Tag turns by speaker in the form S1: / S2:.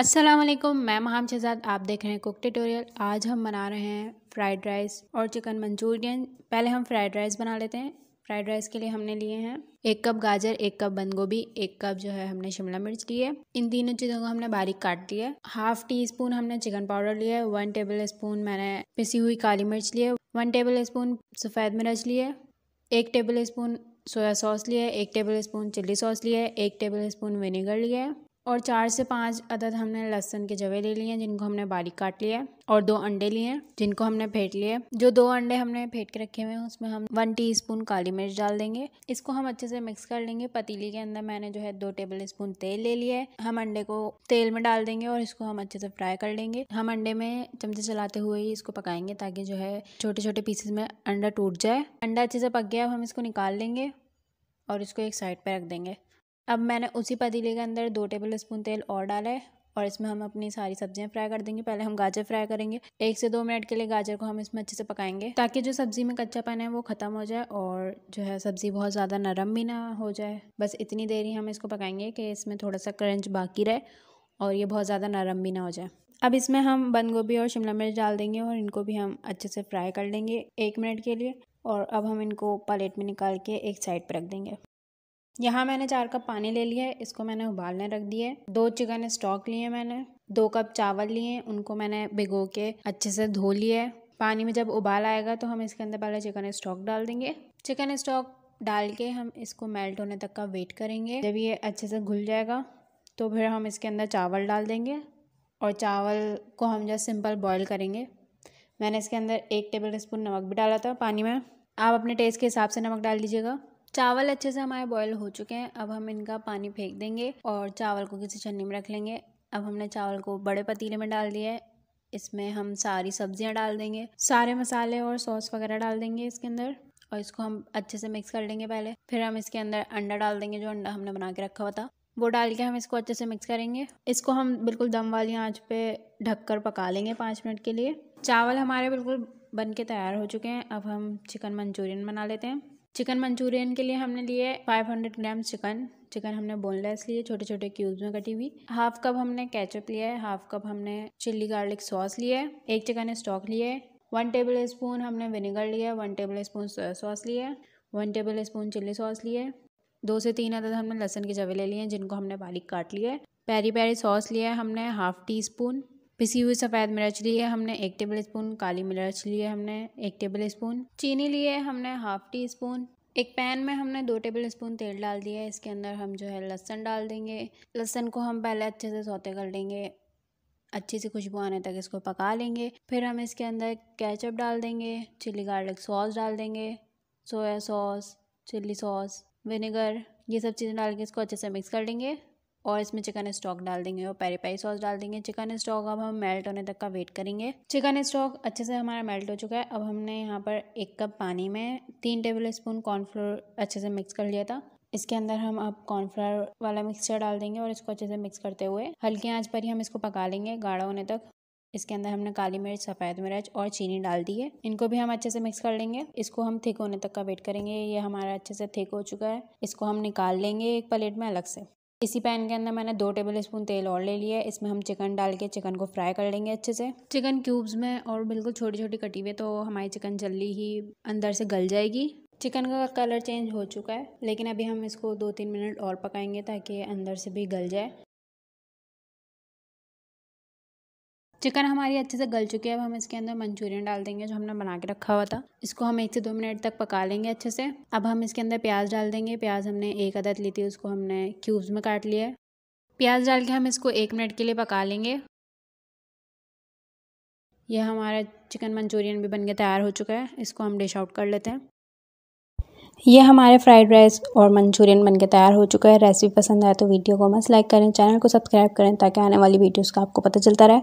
S1: असलम मैं महाम शहजाद आप देख रहे हैं कुक ट्यूटोरियल आज हम बना रहे हैं फ्राइड राइस और चिकन मंचूरियन पहले हम फ्राइड राइस बना लेते हैं फ्राइड राइस के लिए हमने लिए हैं एक कप गाजर एक कप बंद गोभी एक कप जो है हमने शिमला मिर्च ली है इन तीनों चीज़ों को हमने बारीक काट लिया है हाफ टी स्पून हमने चिकन पाउडर लिया है वन टेबल स्पून मैंने पिसी हुई काली मिर्च ली है वन टेबल स्पून सफ़ेद मिर्च ली है एक टेबल स्पून सोया सॉस लिया है एक टेबल स्पून चिली सॉस लिया है एक टेबल स्पून विनेगर लिया है और चार से पाँच अदद हमने लहसुन के जवे ले लिए हैं जिनको हमने बारीक काट लिया है और दो अंडे लिए हैं जिनको हमने फेंट लिए जो दो अंडे हमने फेंट के रखे हुए हैं उसमें हम वन टीस्पून काली मिर्च डाल देंगे इसको हम अच्छे से मिक्स कर लेंगे पतीली के अंदर मैंने जो है दो टेबल स्पून तेल ले लिया है हम अंडे को तेल में डाल देंगे और इसको हम अच्छे से फ्राई कर लेंगे हम अंडे में चमचे चलाते हुए ही इसको पकाएंगे ताकि जो है छोटे छोटे पीसेस में अंडा टूट जाए अंडा अच्छे से पक गया अब हम इसको निकाल लेंगे और इसको एक साइड पर रख देंगे अब मैंने उसी पतीले के अंदर दो टेबल स्पून तेल और डाला है और इसमें हम अपनी सारी सब्जियां फ्राई कर देंगे पहले हम गाजर फ्राई करेंगे एक से दो मिनट के लिए गाजर को हम इसमें अच्छे से पकाएंगे ताकि जो सब्जी में कच्चा पन है वो ख़त्म हो जाए और जो है सब्ज़ी बहुत ज़्यादा नरम भी ना हो जाए बस इतनी देर ही हम इसको पकाएंगे कि इसमें थोड़ा सा क्रंच बाकी रहे और ये बहुत ज़्यादा नरम भी ना हो जाए अब इसमें हम बंद गोभी और शिमला मिर्च डाल देंगे और इनको भी हम अच्छे से फ्राई कर लेंगे एक मिनट के लिए और अब हम इनको प्लेट में निकाल के एक साइड पर रख देंगे यहाँ मैंने चार कप पानी ले लिया है इसको मैंने उबालने रख दिया है दो चिकन स्टॉक लिए मैंने दो कप चावल लिए उनको मैंने भिगो के अच्छे से धो लिया है पानी में जब उबाल आएगा तो हम इसके अंदर पहले चिकन स्टॉक डाल देंगे चिकन स्टॉक डाल के हम इसको मेल्ट होने तक का वेट करेंगे जब ये अच्छे से घुल जाएगा तो फिर हम इसके अंदर चावल डाल देंगे और चावल को हम जस्ट सिंपल बॉईल करेंगे मैंने इसके अंदर एक टेबल स्पून नमक भी डाला था पानी में आप अपने टेस्ट के हिसाब से नमक डाल दीजिएगा चावल अच्छे से हमारे बॉयल हो चुके हैं अब हम इनका पानी फेंक देंगे और चावल को किसी छन्नी में रख लेंगे अब हमने चावल को बड़े पतीले में डाल दिया है इसमें हम सारी सब्जियां डाल देंगे सारे मसाले और सॉस वगैरह डाल देंगे इसके अंदर और इसको हम अच्छे से मिक्स कर लेंगे पहले फिर हम इसके अंदर अंडा डाल देंगे जो अंडा हमने बना के रखा हुआ था वो डाल के हम इसको अच्छे से मिक्स करेंगे इसको हम बिल्कुल दम वाली आँच पे ढककर पका लेंगे पाँच मिनट के लिए चावल हमारे बिल्कुल बन के तैयार हो चुके हैं अब हम चिकन मंचूरियन बना लेते हैं चिकन मंचूरियन के लिए हमने लिए 500 ग्राम चिकन चिकन हमने बोनलेस लिए छोटे छोटे क्यूब्स में कटी हुई हाफ कप हमने केचप लिया है हाफ कप हमने चिल्ली गार्लिक सॉस लिया है एक चिकन स्टॉक लिए वन टेबल स्पून हमने विनेगर लिया one tablespoon soya sauce लिया one tablespoon chilli sauce लिए दो से तीन अदद हमने लहसन के जवे ले लिए हैं जिनको हमने बारीक काट लिए पैरी पैरी सॉस लिया है हमने हाफ टी स्पून पिसी हुई सफ़ेद मिर्च ली है हमने एक टेबल स्पून काली मिर्च ली है हमने एक टेबल स्पून चीनी ली है हमने हाफ टी स्पून एक पैन में हमने दो टेबल स्पून तेल डाल दिया है इसके अंदर हम जो है लहसन डाल देंगे लहसन को हम पहले अच्छे से सौते कर लेंगे अच्छी सी खुशबू आने तक इसको पका लेंगे फिर हम इसके अंदर कैचअप डाल देंगे चिली गार्लिक सॉस डाल देंगे soya sauce chilli sauce vinegar ये सब चीज़ें डाल के इसको अच्छे से मिक्स कर लेंगे और इसमें चिकन स्टॉक डाल देंगे और पेरी पेरी सॉस डाल देंगे चिकन स्टॉक अब हम मेल्ट होने तक का वेट करेंगे चिकन स्टॉक अच्छे से हमारा मेल्ट हो चुका है अब हमने यहाँ पर एक कप पानी में तीन टेबल स्पून कॉर्नफ्लोर अच्छे से मिक्स कर लिया था इसके अंदर हम अब कॉर्नफ्लावर वाला मिक्सचर डाल देंगे और इसको अच्छे से मिक्स करते हुए हल्की आँच पर ही हम इसको पका लेंगे गाढ़ा होने तक इसके अंदर हमने काली मिर्च सफ़ेद मिर्च और चीनी डाल दी है इनको भी हम अच्छे से मिक्स कर लेंगे इसको हम थिक होने तक का वेट करेंगे ये हमारा अच्छे से थिक हो चुका है इसको हम निकाल लेंगे एक प्लेट में अलग से इसी पैन के अंदर मैंने दो टेबल स्पून तेल और ले लिया है इसमें हम चिकन डाल के चिकन को फ्राई कर लेंगे अच्छे से चिकन क्यूब्स में और बिल्कुल छोटी छोटी कटी हुई तो हमारी चिकन जल्दी ही अंदर से गल जाएगी चिकन का कलर चेंज हो चुका है लेकिन अभी हम इसको दो तीन मिनट और पकाएंगे ताकि अंदर से भी गल जाए चिकन हमारी अच्छे से गल चुकी है अब हम इसके अंदर मंचूरियन डाल देंगे जो हमने बना के रखा हुआ था इसको हम एक से दो मिनट तक पका लेंगे अच्छे से अब हम इसके अंदर प्याज डाल देंगे प्याज हमने एक अदद ली थी उसको हमने क्यूब्स में काट लिया है प्याज डाल के हम इसको एक मिनट के लिए पका लेंगे यह हमारा चिकन मंचूरियन भी बन के तैयार हो चुका है इसको हम डिश आउट कर लेते हैं ये हमारे फ्राइड राइस और मंचूरियन बनके तैयार हो चुका है रेसिपी पसंद आए तो वीडियो को मस्त लाइक करें चैनल को सब्सक्राइब करें ताकि आने वाली वीडियोस का आपको पता चलता रहे